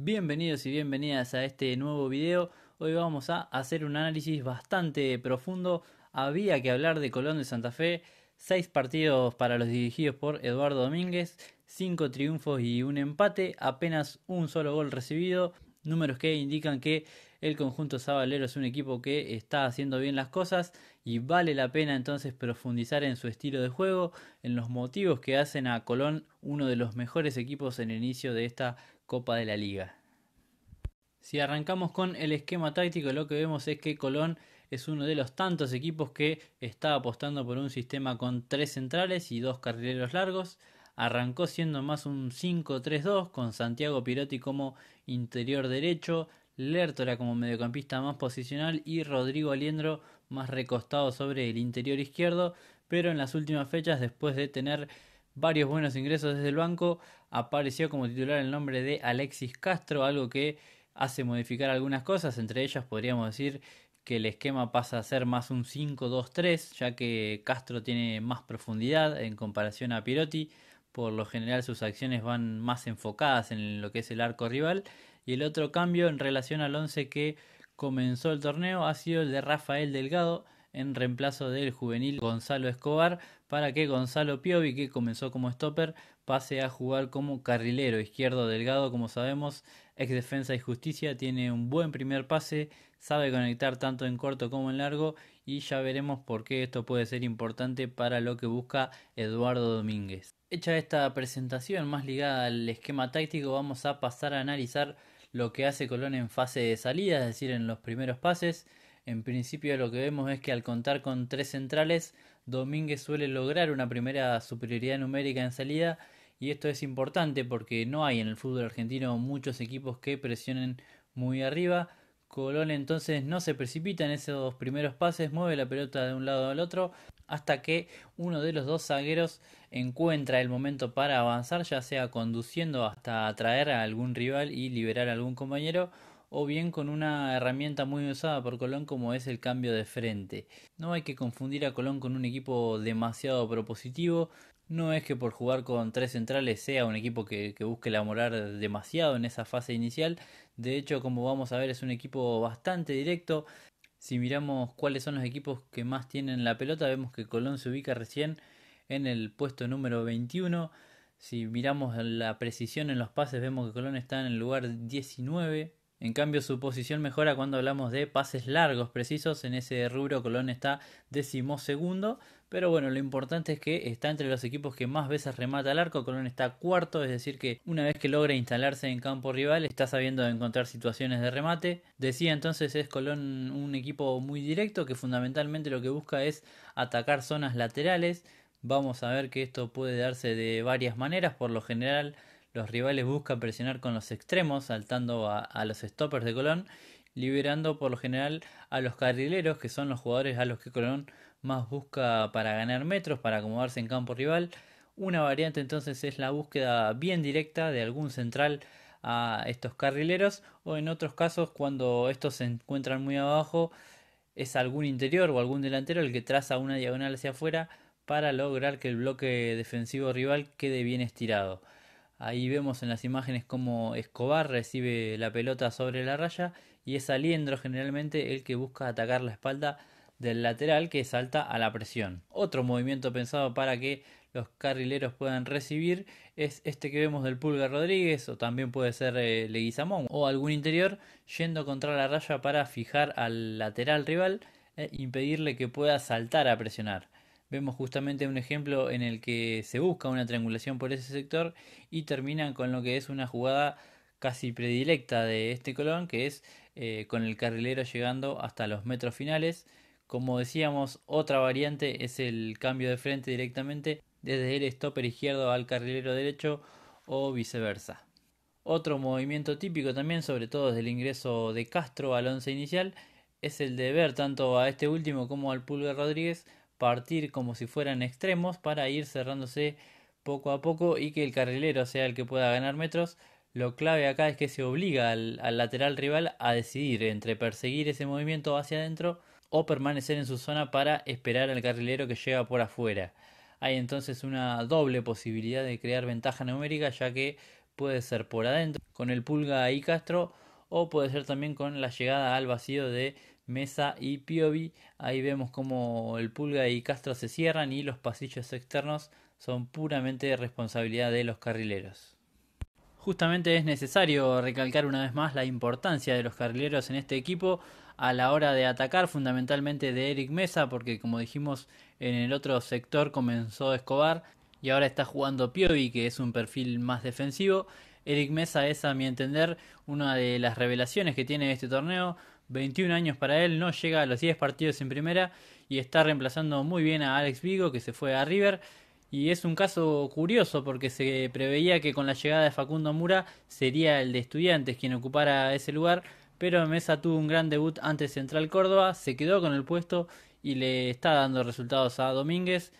Bienvenidos y bienvenidas a este nuevo video. Hoy vamos a hacer un análisis bastante profundo. Había que hablar de Colón de Santa Fe. Seis partidos para los dirigidos por Eduardo Domínguez. Cinco triunfos y un empate. Apenas un solo gol recibido. Números que indican que el conjunto sabalero es un equipo que está haciendo bien las cosas y vale la pena entonces profundizar en su estilo de juego, en los motivos que hacen a Colón uno de los mejores equipos en el inicio de esta Copa de la Liga. Si arrancamos con el esquema táctico, lo que vemos es que Colón es uno de los tantos equipos que está apostando por un sistema con tres centrales y dos carrileros largos. Arrancó siendo más un 5-3-2 con Santiago Pirotti como interior derecho, Lertora como mediocampista más posicional y Rodrigo Aliendro más recostado sobre el interior izquierdo, pero en las últimas fechas después de tener varios buenos ingresos desde el banco, apareció como titular el nombre de Alexis Castro, algo que hace modificar algunas cosas, entre ellas podríamos decir que el esquema pasa a ser más un 5-2-3, ya que Castro tiene más profundidad en comparación a Pirotti, por lo general sus acciones van más enfocadas en lo que es el arco rival, y el otro cambio en relación al 11 que comenzó el torneo ha sido el de Rafael Delgado, en reemplazo del juvenil Gonzalo Escobar para que Gonzalo Piovi, que comenzó como stopper, pase a jugar como carrilero izquierdo delgado, como sabemos, ex defensa y justicia, tiene un buen primer pase, sabe conectar tanto en corto como en largo y ya veremos por qué esto puede ser importante para lo que busca Eduardo Domínguez. Hecha esta presentación más ligada al esquema táctico, vamos a pasar a analizar lo que hace Colón en fase de salida, es decir, en los primeros pases. En principio lo que vemos es que al contar con tres centrales, Domínguez suele lograr una primera superioridad numérica en salida y esto es importante porque no hay en el fútbol argentino muchos equipos que presionen muy arriba. Colón entonces no se precipita en esos primeros pases, mueve la pelota de un lado al otro hasta que uno de los dos zagueros encuentra el momento para avanzar, ya sea conduciendo hasta atraer a algún rival y liberar a algún compañero o bien con una herramienta muy usada por Colón como es el cambio de frente. No hay que confundir a Colón con un equipo demasiado propositivo, no es que por jugar con tres centrales sea un equipo que, busque busque elamorar demasiado en esa fase inicial. De hecho, como vamos a ver, es un equipo bastante directo. Si miramos cuáles son los equipos que más tienen la pelota, vemos que Colón se ubica recién en el puesto número 21. Si miramos la precisión en los pases, vemos que Colón está en el lugar 19. En cambio, su posición mejora cuando hablamos de pases largos, precisos. En ese rubro Colón está decimosegundo. Pero bueno, lo importante es que está entre los equipos que más veces remata al arco. Colón está cuarto, es decir, que una vez que logra instalarse en campo rival, está sabiendo encontrar situaciones de remate. Decía entonces, es Colón un equipo muy directo que fundamentalmente lo que busca es atacar zonas laterales. Vamos a ver que esto puede darse de varias maneras. Por lo general, los rivales buscan presionar con los extremos, saltando a, los stoppers de Colón, liberando por lo general a los carrileros, que son los jugadores a los que Colón más busca para ganar metros, para acomodarse en campo rival. Una variante entonces es la búsqueda bien directa de algún central a estos carrileros o en otros casos cuando estos se encuentran muy abajo es algún interior o algún delantero el que traza una diagonal hacia afuera para lograr que el bloque defensivo rival quede bien estirado. Ahí vemos en las imágenes cómo Escobar recibe la pelota sobre la raya y es Aliendro generalmente el que busca atacar la espalda del lateral que salta a la presión. Otro movimiento pensado para que los carrileros puedan recibir es este que vemos del Pulgar Rodríguez o también puede ser eh, Leguizamón o algún interior yendo contra la raya para fijar al lateral rival e impedirle que pueda saltar a presionar vemos justamente un ejemplo en el que se busca una triangulación por ese sector y terminan con lo que es una jugada casi predilecta de este Colón, que es eh, con el carrilero llegando hasta los metros finales. Como decíamos, otra variante es el cambio de frente directamente desde el stopper izquierdo al carrilero derecho o viceversa. Otro movimiento típico también, sobre todo desde el ingreso de Castro al once inicial, es el de ver tanto a este último como al Pulgar Rodríguez partir como si fueran extremos para ir cerrándose poco a poco y que el carrilero sea el que pueda ganar metros. Lo clave acá es que se obliga al, lateral rival a decidir entre perseguir ese movimiento hacia adentro o permanecer en su zona para esperar al carrilero que llega por afuera. Hay entonces una doble posibilidad de crear ventaja numérica ya que puede ser por adentro con el pulga y Castro o puede ser también con la llegada al vacío de Mesa y Piovi. Ahí vemos como el Pulga y Castro se cierran y los pasillos externos son puramente responsabilidad de los carrileros. Justamente es necesario recalcar una vez más la importancia de los carrileros en este equipo a la hora de atacar fundamentalmente de Eric Mesa porque como dijimos en el otro sector comenzó Escobar y ahora está jugando Piovi que es un perfil más defensivo. Eric Mesa es a mi entender una de las revelaciones que tiene este torneo 21 años para él, no llega a los 10 partidos en primera y está reemplazando muy bien a Alex Vigo que se fue a River. Y es un caso curioso porque se preveía que con la llegada de Facundo Mura sería el de estudiantes quien ocupara ese lugar, pero Mesa tuvo un gran debut ante Central Córdoba, se quedó con el puesto y le está dando resultados a Domínguez.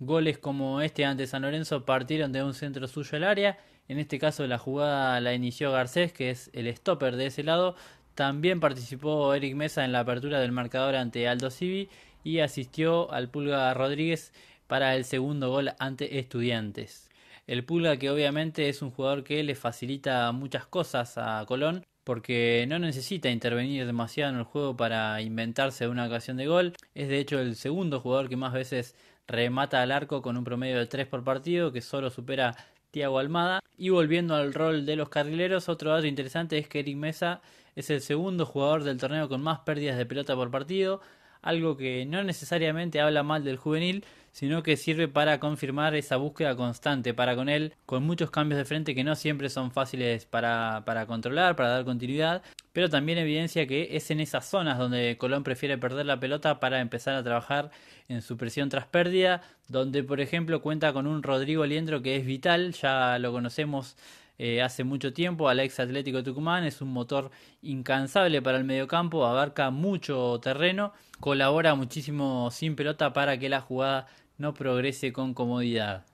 Goles como este ante San Lorenzo partieron de un centro suyo al área. En este caso la jugada la inició Garcés, que es el stopper de ese lado, también participó Eric Mesa en la apertura del marcador ante Aldo Civi y asistió al Pulga Rodríguez para el segundo gol ante Estudiantes. El Pulga que obviamente es un jugador que le facilita muchas cosas a Colón porque no necesita intervenir demasiado en el juego para inventarse una ocasión de gol. Es de hecho el segundo jugador que más veces remata al arco con un promedio de 3 por partido que solo supera Tiago Almada. Y volviendo al rol de los carrileros, otro dato interesante es que Eric Mesa es el segundo jugador del torneo con más pérdidas de pelota por partido, algo que no necesariamente habla mal del juvenil, sino que sirve para confirmar esa búsqueda constante para con él, con muchos cambios de frente que no siempre son fáciles para, para controlar, para dar continuidad, pero también evidencia que es en esas zonas donde Colón prefiere perder la pelota para empezar a trabajar en su presión tras pérdida, donde por ejemplo cuenta con un Rodrigo Liendro que es vital, ya lo conocemos eh, hace mucho tiempo al ex Atlético Tucumán, es un motor incansable para el mediocampo, abarca mucho terreno, colabora muchísimo sin pelota para que la jugada no progrese con comodidad.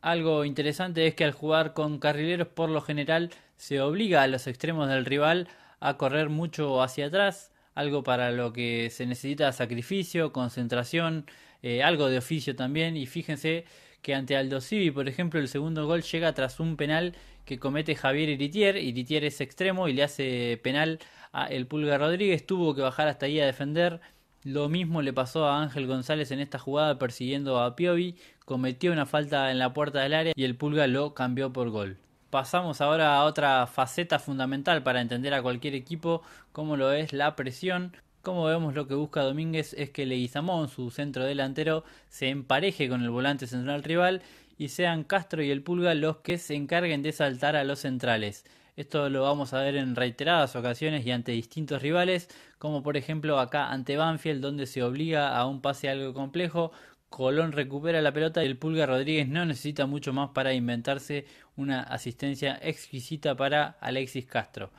Algo interesante es que al jugar con carrileros por lo general se obliga a los extremos del rival a correr mucho hacia atrás, algo para lo que se necesita sacrificio, concentración, eh, algo de oficio también y fíjense que ante Aldo por ejemplo, el segundo gol llega tras un penal que comete Javier Iritier. Iritier es extremo y le hace penal a el Pulga Rodríguez. Tuvo que bajar hasta ahí a defender. Lo mismo le pasó a Ángel González en esta jugada persiguiendo a Piovi. Cometió una falta en la puerta del área y el Pulga lo cambió por gol. Pasamos ahora a otra faceta fundamental para entender a cualquier equipo, como lo es la presión. Como vemos, lo que busca Domínguez es que Leguizamón, su centro delantero, se empareje con el volante central rival y sean Castro y el Pulga los que se encarguen de saltar a los centrales. Esto lo vamos a ver en reiteradas ocasiones y ante distintos rivales, como por ejemplo acá ante Banfield, donde se obliga a un pase algo complejo. Colón recupera la pelota y el Pulga Rodríguez no necesita mucho más para inventarse una asistencia exquisita para Alexis Castro.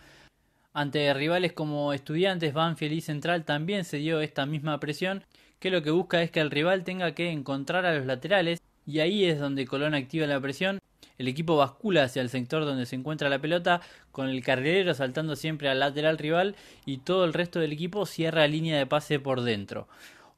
Ante rivales como Estudiantes, Banfield y Central también se dio esta misma presión, que lo que busca es que el rival tenga que encontrar a los laterales, y ahí es donde Colón activa la presión. El equipo bascula hacia el sector donde se encuentra la pelota, con el carrilero saltando siempre al lateral rival y todo el resto del equipo cierra línea de pase por dentro.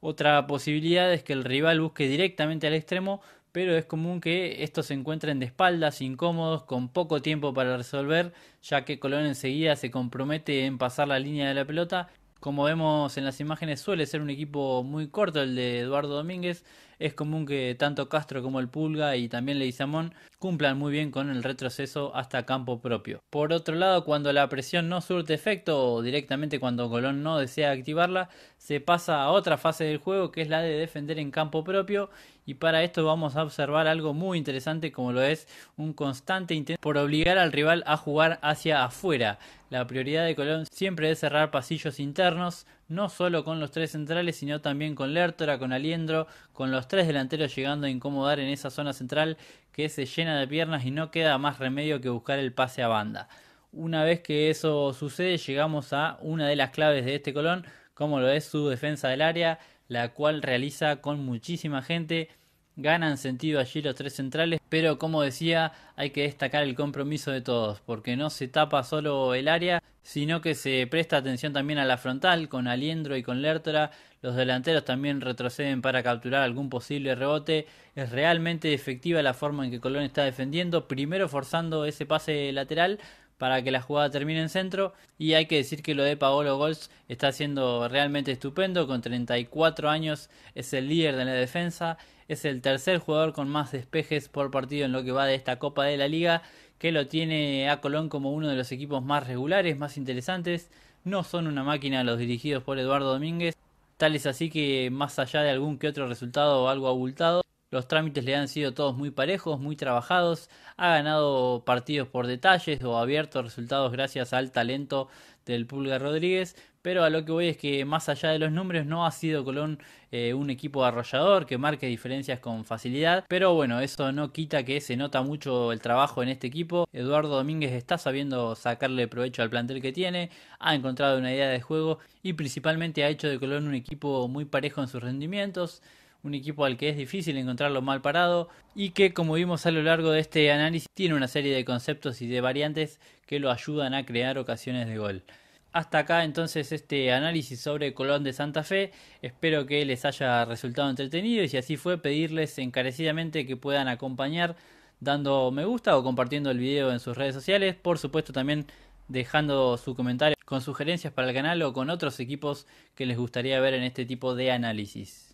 Otra posibilidad es que el rival busque directamente al extremo, pero es común que estos se encuentren de espaldas, incómodos, con poco tiempo para resolver, ya que Colón enseguida se compromete en pasar la línea de la pelota como vemos en las imágenes, suele ser un equipo muy corto el de Eduardo Domínguez. Es común que tanto Castro como el Pulga y también Leizamón cumplan muy bien con el retroceso hasta campo propio. Por otro lado, cuando la presión no surte efecto o directamente cuando Colón no desea activarla, se pasa a otra fase del juego que es la de defender en campo propio y para esto vamos a observar algo muy interesante como lo es un constante intento por obligar al rival a jugar hacia afuera. La prioridad de Colón siempre es cerrar pasillos internos, no solo con los tres centrales, sino también con Lertora, con Aliendro, con los tres delanteros llegando a incomodar en esa zona central que se llena de piernas y no queda más remedio que buscar el pase a banda. Una vez que eso sucede, llegamos a una de las claves de este Colón, como lo es su defensa del área, la cual realiza con muchísima gente ganan sentido allí los tres centrales, pero como decía, hay que destacar el compromiso de todos, porque no se tapa solo el área, sino que se presta atención también a la frontal, con Aliendro y con Lertora, los delanteros también retroceden para capturar algún posible rebote, es realmente efectiva la forma en que Colón está defendiendo, primero forzando ese pase lateral, para que la jugada termine en centro. Y hay que decir que lo de Paolo Golz está siendo realmente estupendo. Con 34 años es el líder de la defensa. Es el tercer jugador con más despejes por partido en lo que va de esta Copa de la Liga. Que lo tiene a Colón como uno de los equipos más regulares, más interesantes. No son una máquina los dirigidos por Eduardo Domínguez. Tal es así que más allá de algún que otro resultado o algo abultado, los trámites le han sido todos muy parejos, muy trabajados, ha ganado partidos por detalles o abierto resultados gracias al talento del Pulgar Rodríguez, pero a lo que voy es que más allá de los números no ha sido Colón eh, un equipo arrollador que marque diferencias con facilidad, pero bueno, eso no quita que se nota mucho el trabajo en este equipo. Eduardo Domínguez está sabiendo sacarle provecho al plantel que tiene, ha encontrado una idea de juego y principalmente ha hecho de Colón un equipo muy parejo en sus rendimientos un equipo al que es difícil encontrarlo mal parado y que como vimos a lo largo de este análisis tiene una serie de conceptos y de variantes que lo ayudan a crear ocasiones de gol. Hasta acá entonces este análisis sobre Colón de Santa Fe, espero que les haya resultado entretenido y si así fue pedirles encarecidamente que puedan acompañar dando me gusta o compartiendo el video en sus redes sociales, por supuesto también dejando su comentario con sugerencias para el canal o con otros equipos que les gustaría ver en este tipo de análisis.